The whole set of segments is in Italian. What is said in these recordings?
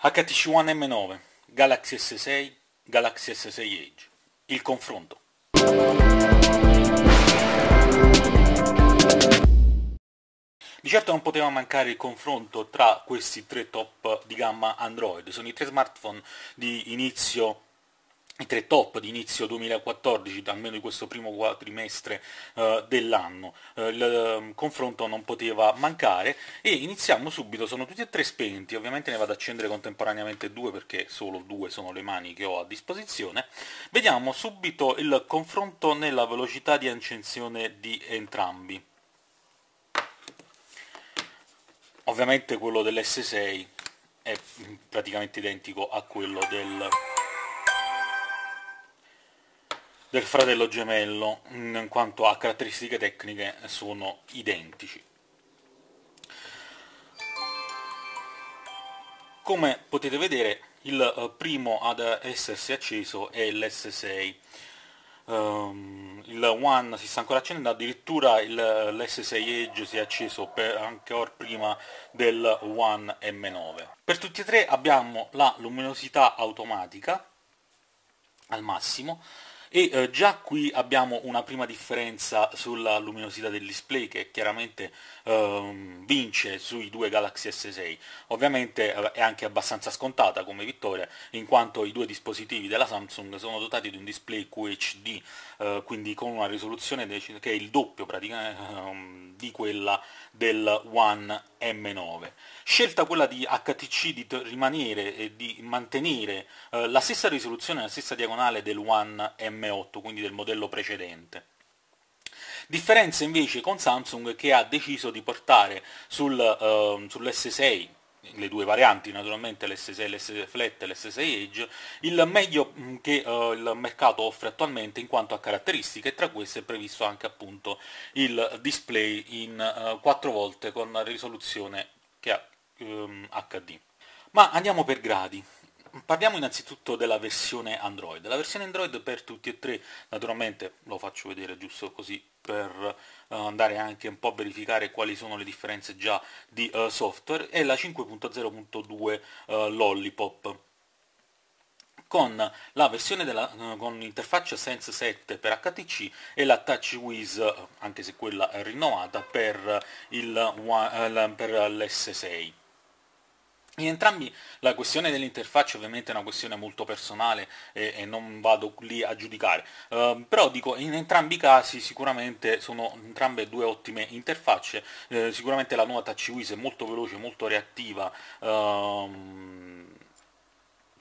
HTC One M9, Galaxy S6, Galaxy S6 Edge. Il confronto. Di certo non poteva mancare il confronto tra questi tre top di gamma Android. Sono i tre smartphone di inizio tre top di inizio 2014, almeno di questo primo quadrimestre uh, eh, dell'anno. Uh, il um, confronto non poteva mancare e iniziamo subito, sono tutti e tre spenti, ovviamente ne vado ad accendere contemporaneamente due perché solo due sono le mani che ho a disposizione. Vediamo subito il confronto nella velocità di accensione di entrambi. Ovviamente quello dell'S6 è praticamente identico a quello del del fratello gemello, in quanto a caratteristiche tecniche sono identici. Come potete vedere, il eh, primo ad essersi acceso è l'S6. Um, ehm, il One si sta ancora accendendo, addirittura l'S6 Edge si è acceso per, anche or prima del One M9. Per tutti e tre abbiamo la luminosità automatica al massimo, e eh, già qui abbiamo una prima differenza sulla luminosità del display che chiaramente eh, vince sui due Galaxy S6. Ovviamente eh, è anche abbastanza scontata come vittoria in quanto i due dispositivi della Samsung sono dotati di un display QHD, eh, quindi con una risoluzione che è il doppio praticamente ehm, di quella del One M9. Scelta quella di HTC di rimanere e di mantenere eh, la stessa risoluzione e la stessa diagonale del One M8, quindi del modello precedente. Differenza invece con Samsung che ha deciso di portare sul, eh, sull'S6, le due varianti naturalmente l'S6 l'S 6 Flat e l'S6 Edge, il meglio mm, che uh, il mercato offre attualmente in quanto a caratteristiche, tra queste è previsto anche appunto il display in uh, eh, 4 volte con risoluzione che ha um, ehm, HD. Ma andiamo per gradi. Parliamo innanzitutto della versione Android. La versione Android per tutti e tre, naturalmente lo faccio vedere giusto così per eh, andare anche un po' a verificare quali sono le differenze già di uh, software, è la 5.0.2 uh, eh, Lollipop con la versione della, con l'interfaccia Sense 7 per HTC e la TouchWiz, anche se quella rinnovata, per l'S6. In entrambi la questione dell'interfaccia ovviamente è una questione molto personale e, e non vado lì a giudicare, eh, però dico in entrambi i casi sicuramente sono entrambe due ottime interfacce, eh, sicuramente la nuova TouchWiz è molto veloce, molto reattiva, ehm,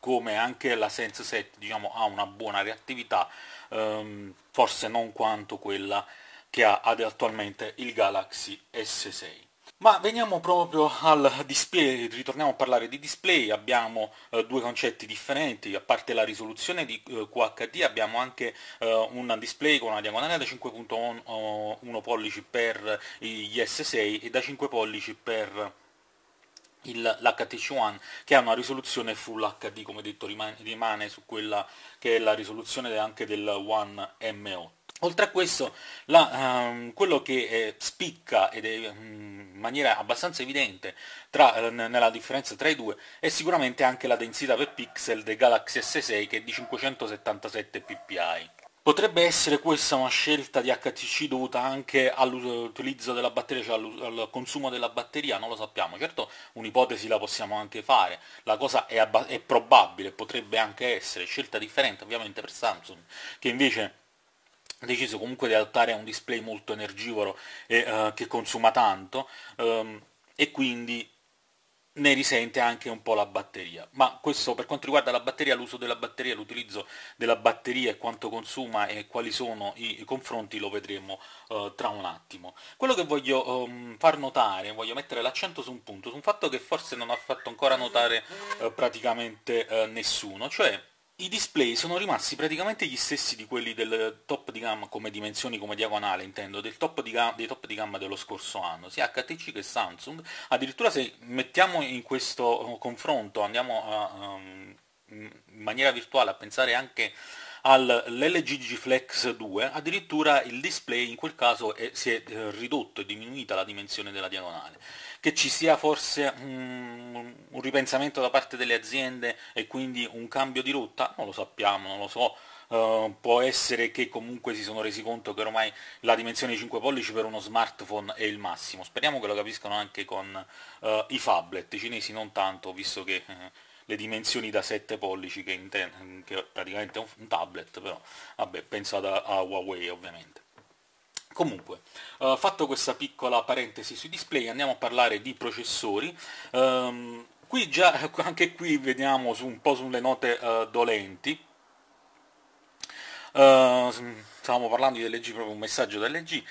come anche la Sense 7 diciamo, ha una buona reattività, ehm, forse non quanto quella che ha attualmente il Galaxy S6. Ma veniamo proprio al display, ritorniamo a parlare di display, abbiamo eh, due concetti differenti, a parte la risoluzione di eh, QHD abbiamo anche eh, un display con una diagonale da 5.1 eh, pollici per gli S6 e da 5 pollici per l'HTC One che ha una risoluzione Full HD come detto rimane, rimane su quella che è la risoluzione anche del One M8 Oltre a questo, la, um, quello che eh, spicca ed è, um, in maniera abbastanza evidente tra, eh, nella differenza tra i due è sicuramente anche la densità per pixel del Galaxy S6 che è di 577 ppi. Potrebbe essere questa una scelta di HTC dovuta anche all'utilizzo della batteria, cioè al consumo della batteria, non lo sappiamo. Certo un'ipotesi la possiamo anche fare, la cosa è, è probabile, potrebbe anche essere scelta differente ovviamente per Samsung, che invece deciso comunque di adattare a un display molto energivoro e uh, che consuma tanto um, e quindi ne risente anche un po' la batteria. Ma questo per quanto riguarda la batteria, l'uso della batteria, l'utilizzo della batteria e quanto consuma e quali sono i, i confronti lo vedremo uh, tra un attimo. Quello che voglio um, far notare, voglio mettere l'accento su un punto, su un fatto che forse non ha fatto ancora notare uh, praticamente nessuno, cioè i display sono rimasti praticamente gli stessi di quelli del top di gamma come dimensioni, come diagonale intendo, top di gamma, dei top di gamma dello scorso anno, sia HTC che Samsung. Addirittura se mettiamo in questo confronto, andiamo a, um, in maniera virtuale a pensare anche all'LGG Flex 2 addirittura il display in quel caso è, si è eh, ridotto, è diminuita la dimensione della diagonale. Che ci sia forse un, mm, un ripensamento da parte delle aziende e quindi un cambio di rotta? Non lo sappiamo, non lo so. Uh, può essere che comunque si sono resi conto che ormai la dimensione di 5 pollici per uno smartphone è il massimo. Speriamo che lo capiscano anche con uh, i tablet, i cinesi non tanto, visto che uh, le dimensioni da 7 pollici che, interne, che praticamente è un tablet, però vabbè, pensata a Huawei ovviamente. Comunque, eh, fatto questa piccola parentesi sui display, andiamo a parlare di processori. Um, qui già, anche qui vediamo su, un po' sulle note uh, dolenti. Uh, stavamo parlando di LG, proprio un messaggio da LG.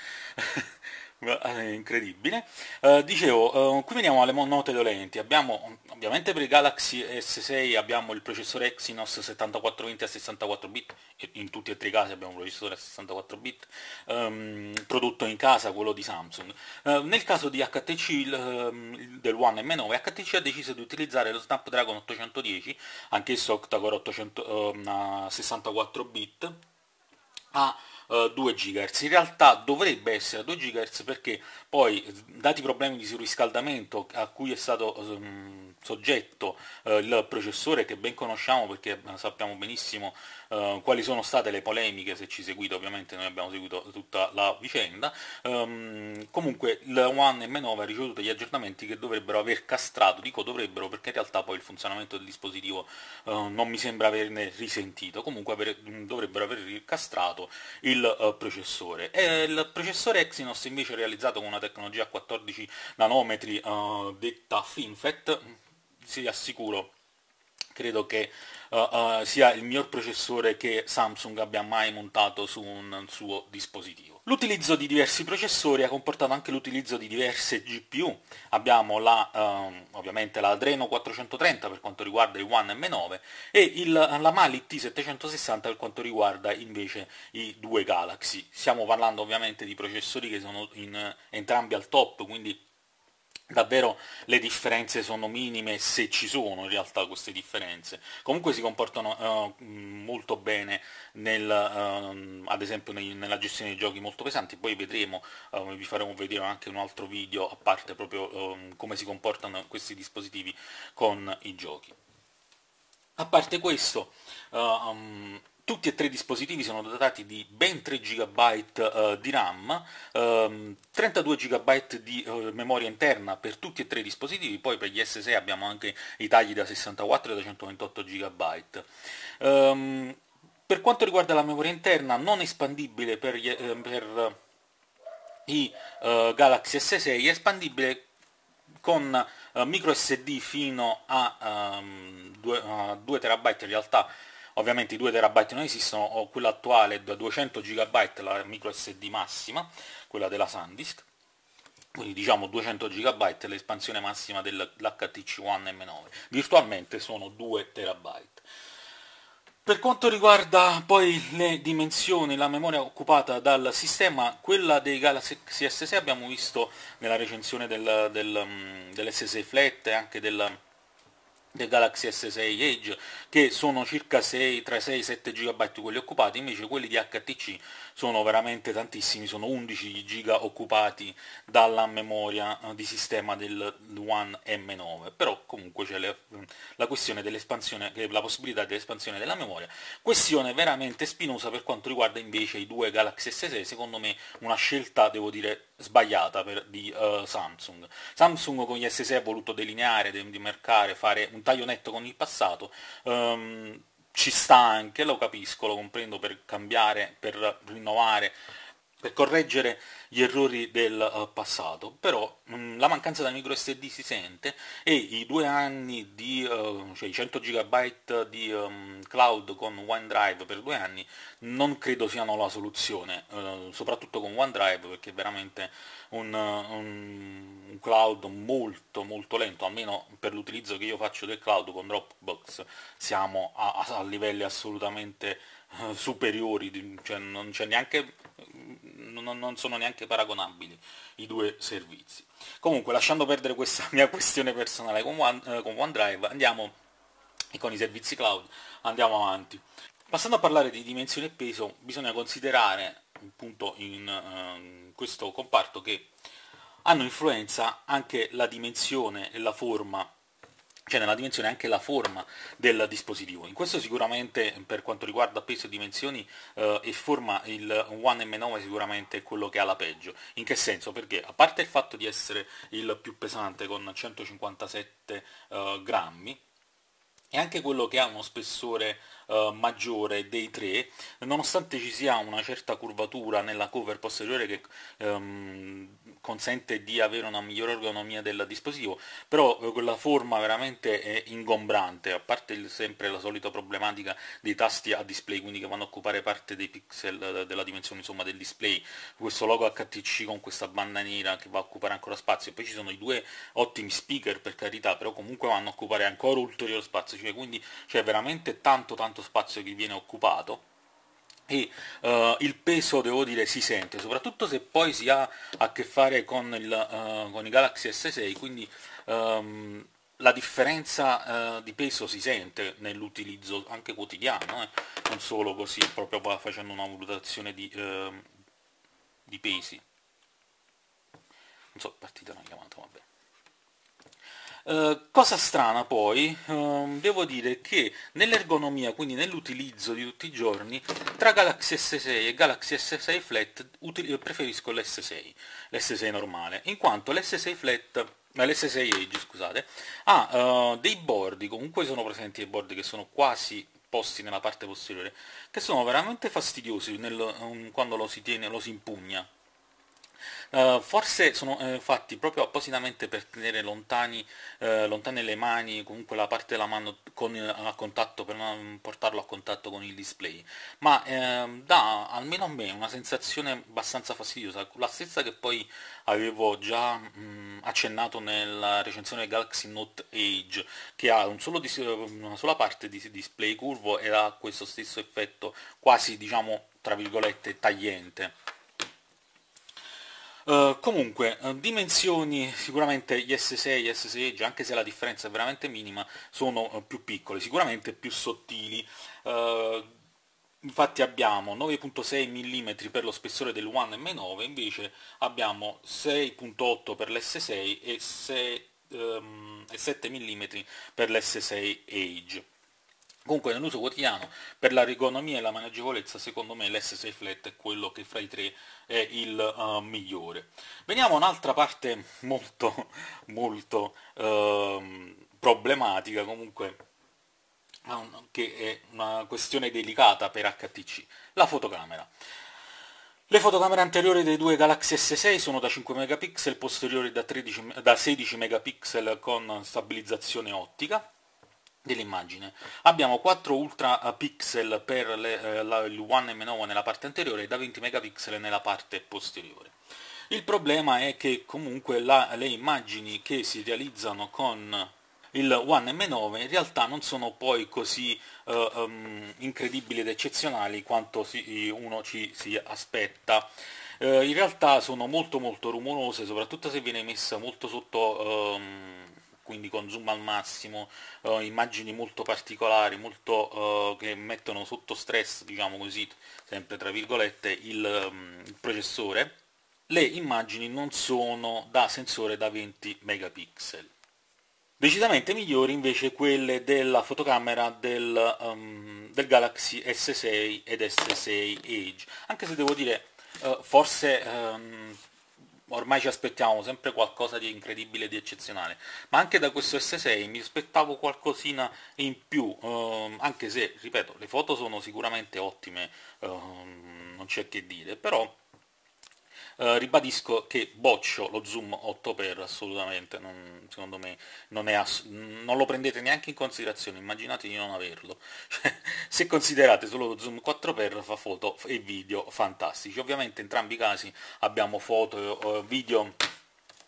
Eh, incredibile. Uh, dicevo, uh, qui veniamo alle note dolenti. Abbiamo ovviamente per il Galaxy S6 abbiamo il processore Exynos 7420 a 64 bit, in tutti e tre i casi abbiamo un processore a 64 bit um, prodotto in casa, quello di Samsung. Uh, nel caso di HTC ehm, il, del One M9, HTC ha deciso di utilizzare lo Snapdragon 810, anch'esso octa-core 800, 64 bit, a 2 eh, GHz. In realtà dovrebbe essere a 2 GHz perché poi, dati i problemi di surriscaldamento a cui è stato um, soggetto uh, il processore, che ben conosciamo perché eh, sappiamo benissimo Ehm, quali sono state le polemiche, se ci seguite ovviamente noi abbiamo seguito tutta la vicenda. Um, comunque il One M9 ha ricevuto degli aggiornamenti che dovrebbero aver castrato, dico dovrebbero perché in realtà poi il funzionamento del dispositivo eh, non mi sembra averne risentito, comunque aver, mm, dovrebbero aver castrato il eh, processore. E il processore Exynos invece è realizzato con una tecnologia a 14 nanometri eh, detta FinFET, mm, si assicuro credo che uh, uh, sia il miglior processore che Samsung abbia mai montato su un suo dispositivo. L'utilizzo di diversi processori ha comportato anche l'utilizzo di diverse GPU, abbiamo la, uh, ovviamente la Adreno 430 per quanto riguarda i One M9 e il, la Mali T760 per quanto riguarda invece i due Galaxy. Stiamo parlando ovviamente di processori che sono in, entrambi al top, quindi Davvero le differenze sono minime se ci sono in realtà queste differenze. Comunque si comportano uh, molto bene nel, uh, ad esempio nei, nella gestione dei giochi molto pesanti, poi vedremo, uh, vi faremo vedere anche un altro video a parte proprio ehm, come si comportano questi dispositivi con i giochi. A parte questo, um, tutti e tre i dispositivi sono dotati di ben 3 GB eh, di RAM, ehm, 32 GB di eh, memoria interna per tutti e tre i dispositivi, poi per gli S6 abbiamo anche i tagli da 64 e da 128 GB. Ehm, per quanto riguarda la memoria interna, non espandibile per, gli, eh, per i eh, Galaxy S6, è espandibile con eh, microSD fino a, 2, ehm, a 2 TB in realtà ovviamente i 2 terabyte non esistono, ho quella attuale da 200 GB, la micro SD massima, quella della SanDisk, quindi diciamo 200 GB l'espansione massima dell'HTC One M9, virtualmente sono 2 TB. Per quanto riguarda poi le dimensioni, la memoria occupata dal sistema, quella dei Galaxy S6 abbiamo visto nella recensione del, del, mm, dell'S6 Flat e anche del, del Galaxy S6 Edge che sono circa 6, tra 6 e 7 GB quelli occupati, invece quelli di HTC sono veramente tantissimi, sono 11 GB occupati dalla memoria eh, di sistema del One M9, però comunque c'è la questione dell'espansione, la possibilità dell'espansione della memoria, questione veramente spinosa per quanto riguarda invece i due Galaxy S6, secondo me una scelta, devo dire, sbagliata per, di uh, Samsung. Samsung con gli S6 ha voluto delineare, demarcare, fare un taglio netto con il passato. Um, ci sta anche, lo capisco, lo comprendo per cambiare, per rinnovare per correggere gli errori del eh, passato, però mh, mm, la mancanza da micro SD si sente e i due anni di uh, cioè, 100 GB di um, cloud con OneDrive per due anni non credo siano la soluzione, uh, soprattutto con OneDrive perché è veramente un, un, un cloud molto molto lento, almeno per l'utilizzo che io faccio del cloud con Dropbox siamo a, a livelli assolutamente superiori, cioè non c'è neanche non, non sono neanche paragonabili i due servizi. Comunque, lasciando perdere questa mia questione personale con, One, eh, con OneDrive, andiamo e con i servizi cloud andiamo avanti. Passando a parlare di dimensione e peso, bisogna considerare appunto in eh, questo comparto che hanno influenza anche la dimensione e la forma cioè nella dimensione anche la forma del dispositivo. In questo sicuramente per quanto riguarda peso, e dimensioni eh, e forma il One M9 sicuramente è quello che ha la peggio. In che senso? Perché a parte il fatto di essere il più pesante con 157 eh, grammi, è anche quello che ha uno spessore eh, maggiore dei tre, nonostante ci sia una certa curvatura nella cover posteriore che ehm, consente di avere una migliore ergonomia del dispositivo, però quella eh, forma veramente è ingombrante, a parte il, sempre la solita problematica dei tasti a display, quindi che vanno a occupare parte dei pixel eh, della dimensione insomma, del display, questo logo HTC con questa banda nera che va a occupare ancora spazio, poi ci sono i due ottimi speaker per carità, però comunque vanno a occupare ancora ulteriore spazio, difficile, quindi c'è veramente tanto tanto spazio che viene occupato e uh, il peso devo dire si sente soprattutto se poi si ha a che fare con, il, uh, con i Galaxy S6 quindi um, la differenza uh, di peso si sente nell'utilizzo anche quotidiano eh? non solo così proprio facendo una valutazione di, ehm, di pesi non so partita una chiamata vabbè eh, cosa strana poi, uh, devo dire che nell'ergonomia, quindi nell'utilizzo di tutti i giorni, tra Galaxy S6 e Galaxy S6 Flat preferisco l'S6, l'S6 normale, in quanto l'S6 Flat eh, l'S6 Edge, scusate, ha uh, dei bordi, comunque sono presenti dei bordi che sono quasi posti nella parte posteriore, che sono veramente fastidiosi nel, um, quando lo si tiene, lo si impugna, Uh, forse sono eh, fatti proprio appositamente per tenere lontani, eh, lontane le mani, comunque la parte della mano con, a contatto per non portarlo a contatto con il display, ma eh, dà almeno a me una sensazione abbastanza fastidiosa, la stessa che poi avevo già mh, mm, accennato nella recensione Galaxy Note Age, che ha un una sola parte di display curvo e ha questo stesso effetto quasi diciamo tra virgolette tagliente. Eh, comunque, eh, dimensioni sicuramente gli S6 e gli S6 anche se la differenza è veramente minima, sono uh, più piccoli, sicuramente più sottili. infatti abbiamo 9.6 mm per lo spessore del One M9, invece abbiamo 6.8 per l'S6 e, 6, ehm, e 7 mm per l'S6 Age. Comunque nell'uso quotidiano per l'ergonomia e la maneggevolezza secondo me l'S6 Flat è quello che fra i tre è il uh, migliore. Veniamo a un'altra parte molto molto uh, problematica comunque che è una questione delicata per HTC, la fotocamera. Le fotocamere anteriori dei due Galaxy S6 sono da 5 megapixel, posteriori da, 13, da 16 megapixel con stabilizzazione ottica dell'immagine. Abbiamo 4 ultra eh, pixel per le, eh, la, il One M9 nella parte anteriore e da 20 megapixel nella parte posteriore. Il problema è che comunque la, le immagini che si realizzano con il One M9 in realtà non sono poi così eh, um, incredibili ed eccezionali quanto si, uno ci si aspetta. Eh, in realtà sono molto molto rumorose, soprattutto se viene messa molto sotto... Um, quindi con zoom al massimo, eh, immagini molto particolari, molto, eh, che mettono sotto stress, diciamo così, sempre tra virgolette, il, um, il processore, le immagini non sono da sensore da 20 megapixel. Decisamente migliori invece quelle della fotocamera del, um, del Galaxy S6 ed S6 Edge, anche se devo dire eh, forse um, ormai ci aspettiamo sempre qualcosa di incredibile, di eccezionale, ma anche da questo S6 mi aspettavo qualcosina in più, ehm, anche se, ripeto, le foto sono sicuramente ottime, ehm, non c'è che dire, però eh, ribadisco che boccio lo zoom 8 per assolutamente, non, secondo me non, non, lo prendete neanche in considerazione, immaginate di non averlo. Cioè, se considerate solo lo zoom 4 per fa foto e video fantastici, ovviamente in entrambi i casi abbiamo foto, eh, video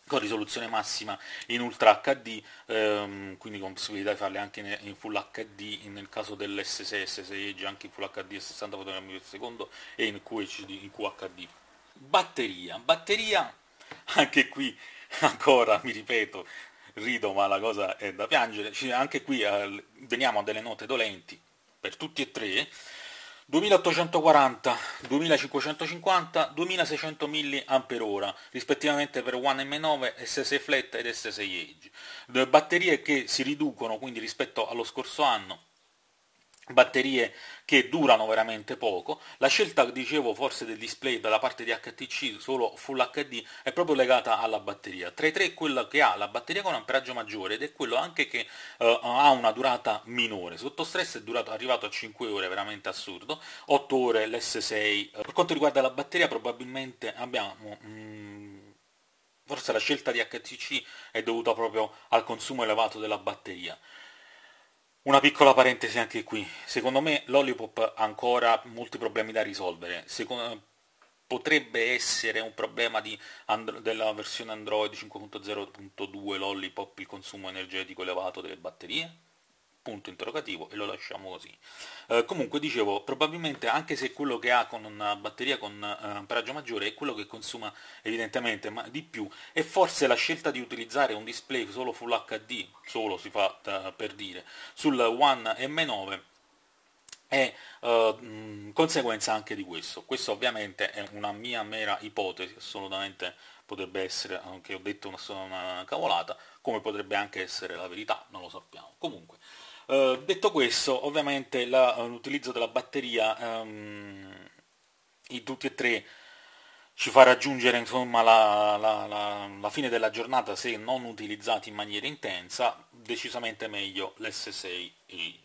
con risoluzione massima in Ultra HD, ehm, quindi con possibilità di farle anche in, in Full HD, nel caso dell'S6, S6 anche in Full HD a 60 fotogrammi per secondo e in, QHD, in QHD batteria, batteria, anche qui ancora mi ripeto, rido ma la cosa è da piangere, anche qui eh, veniamo a delle note dolenti per tutti e tre, 2840, 2550, 2600 mAh rispettivamente per One M9, SS Flat ed SS Edge. due Batterie che si riducono quindi rispetto allo scorso anno batterie che durano veramente poco. La scelta, dicevo, forse del display dalla parte di HTC solo Full HD è proprio legata alla batteria. Tra i tre è quella che ha la batteria con amperaggio maggiore ed è quello anche che uh, ha una durata minore. Sotto stress è durato, arrivato a 5 ore, veramente assurdo, 8 ore l'S6. Per quanto riguarda la batteria probabilmente abbiamo... Mm, forse la scelta di HTC è dovuta proprio al consumo elevato della batteria. Una piccola parentesi anche qui, secondo me Lollipop ha ancora molti problemi da risolvere, secondo potrebbe essere un problema della versione Android 5.0.2 Lollipop il consumo energetico elevato delle batterie? punto interrogativo e lo lasciamo così. Eh, comunque dicevo, probabilmente anche se quello che ha con una batteria con eh, amperaggio maggiore è quello che consuma evidentemente di più e forse la scelta di utilizzare un display solo Full HD, solo si fa eh, per dire, sul One M9 è eh, conseguenza anche di questo. Questo ovviamente è una mia mera ipotesi assolutamente potrebbe essere che ho detto una, una cavolata, come potrebbe anche essere la verità, non lo sappiamo. Comunque, eh, detto questo, ovviamente eh, l'utilizzo della batteria ehm, in tutti e tre ci fa raggiungere insomma, la, la, la, la, fine della giornata se non utilizzati in maniera intensa, decisamente meglio l'S6 Edge.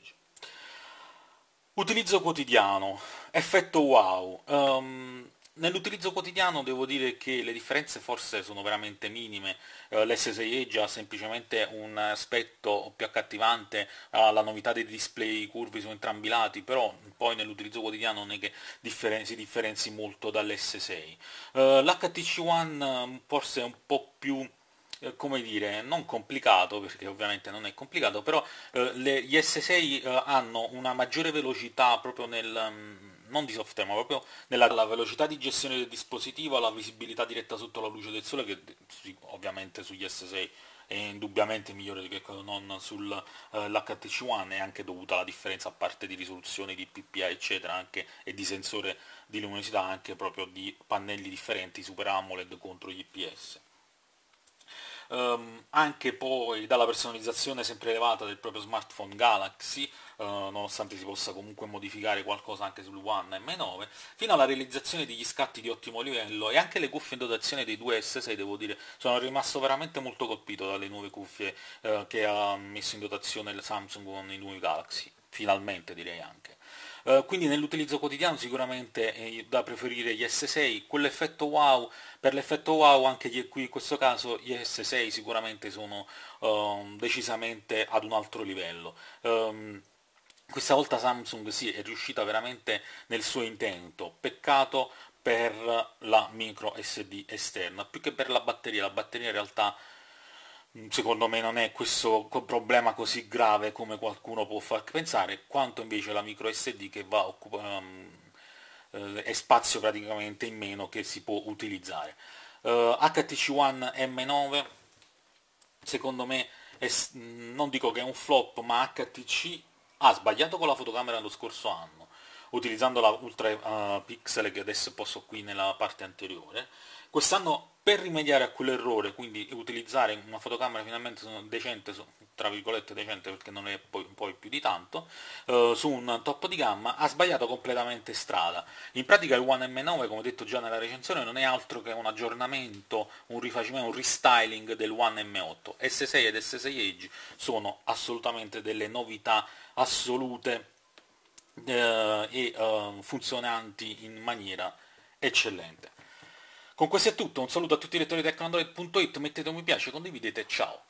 Utilizzo quotidiano, effetto wow. Um, Nell'utilizzo quotidiano devo dire che le differenze forse sono veramente minime, eh, ls 6 Edge ha semplicemente un aspetto più accattivante, ha la novità dei display curvi su entrambi i lati, però poi nell'utilizzo quotidiano non è che differen si differenzi molto dall'S6. Eh, L'HTC One mm, forse è un po' più eh, come dire, non complicato, perché ovviamente non è complicato, però eh, le, gli S6 eh, hanno una maggiore velocità proprio nel, mm, non di soft ma proprio nella velocità di gestione del dispositivo, la visibilità diretta sotto la luce del sole, che ovviamente sugli S6 è indubbiamente migliore che non sull'HTC eh, uh, One, è anche dovuta alla differenza a parte di risoluzione, di PPA eccetera, anche, e di sensore di luminosità, anche proprio di pannelli differenti, Super AMOLED contro gli IPS. Um, ehm, anche poi dalla personalizzazione sempre elevata del proprio smartphone Galaxy, eh, nonostante si possa comunque modificare qualcosa anche sul One M9, fino alla realizzazione degli scatti di ottimo livello e anche le cuffie in dotazione dei due S6, devo dire, sono rimasto veramente molto colpito dalle nuove cuffie eh, che ha messo in dotazione il Samsung con i nuovi Galaxy, finalmente direi anche. Uh, quindi nell'utilizzo quotidiano sicuramente è eh, da preferire gli S6, quell'effetto wow, per l'effetto wow anche gli, qui in questo caso gli S6 sicuramente sono uh, decisamente ad un altro livello. Um, questa volta Samsung sì, è riuscita veramente nel suo intento, peccato per la micro SD esterna, più che per la batteria, la batteria in realtà mm, secondo me non è questo problema così grave come qualcuno può far pensare, quanto invece la micro SD che va um, è spazio praticamente in meno che si può utilizzare. Uh, eh, HTC One M9 secondo me è, non dico che è un flop ma HTC ha ah, sbagliato con la fotocamera lo scorso anno utilizzando la Ultra uh, Pixel che adesso posso qui nella parte anteriore. Quest'anno per rimediare a quell'errore, quindi utilizzare una fotocamera finalmente decente, tra virgolette decente perché non è poi, poi più di tanto, eh, su un top di gamma, ha sbagliato completamente strada. In pratica il One M9, come detto già nella recensione, non è altro che un aggiornamento, un rifacimento, un restyling del One M8. S6 ed S6 Edge sono assolutamente delle novità assolute eh, e eh, funzionanti in maniera eccellente. Con questo è tutto, un saluto a tutti i lettori di TechNandroid.it, mettete un mi piace, condividete, ciao!